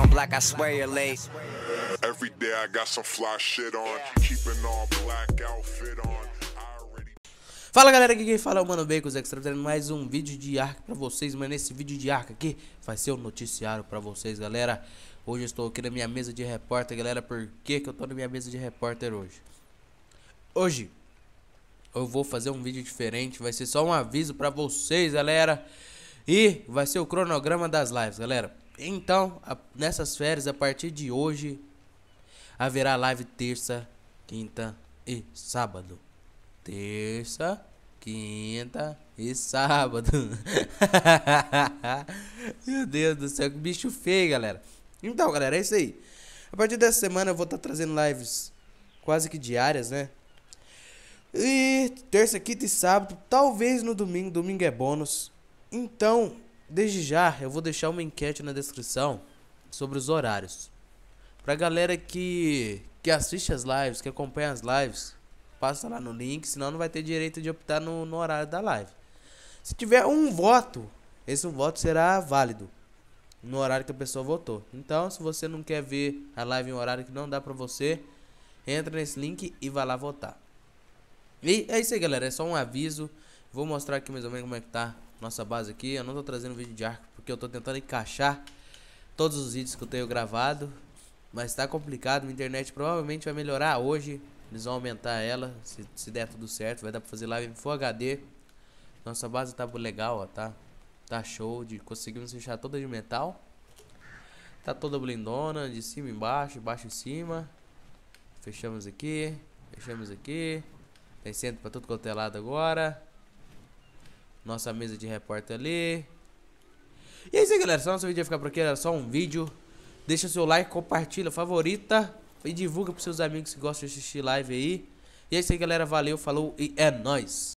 on black, I swear you're late. Every day I got some fly shit on, keeping all black outfit on. Fala galera, aqui quem fala é o Mano Bacon, Zé trazendo mais um vídeo de arco pra vocês, mas nesse vídeo de arco aqui vai ser um noticiário pra vocês galera Hoje eu estou aqui na minha mesa de repórter galera, por que que eu tô na minha mesa de repórter hoje? Hoje eu vou fazer um vídeo diferente, vai ser só um aviso pra vocês galera E vai ser o cronograma das lives galera então, a, nessas férias, a partir de hoje, haverá live terça, quinta e sábado. Terça, quinta e sábado. Meu Deus do céu, que bicho feio, galera. Então, galera, é isso aí. A partir dessa semana eu vou estar tá trazendo lives quase que diárias, né? E terça, quinta e sábado, talvez no domingo, domingo é bônus. Então, Desde já, eu vou deixar uma enquete na descrição sobre os horários. Pra galera que, que assiste as lives, que acompanha as lives, passa lá no link, senão não vai ter direito de optar no, no horário da live. Se tiver um voto, esse voto será válido no horário que a pessoa votou. Então, se você não quer ver a live em um horário que não dá pra você, entra nesse link e vá lá votar. E é isso aí, galera. É só um aviso. Vou mostrar aqui mais ou menos como é que tá nossa base aqui. Eu não tô trazendo vídeo de arco porque eu tô tentando encaixar todos os vídeos que eu tenho gravado. Mas tá complicado, A internet provavelmente vai melhorar hoje. Eles vão aumentar ela, se, se der tudo certo. Vai dar pra fazer live em Full HD. Nossa base tá legal, ó, tá? Tá show, de, conseguimos fechar toda de metal. Tá toda blindona, de cima embaixo, baixo em cima. Fechamos aqui, fechamos aqui. Tem tá centro pra tudo quanto é lado agora nossa mesa de repórter ali. E é isso aí, galera. Só nosso vídeo vai ficar por aqui. Era só um vídeo. Deixa seu like, compartilha, favorita. E divulga pros seus amigos que gostam de assistir live aí. E é isso aí, galera. Valeu, falou e é nóis.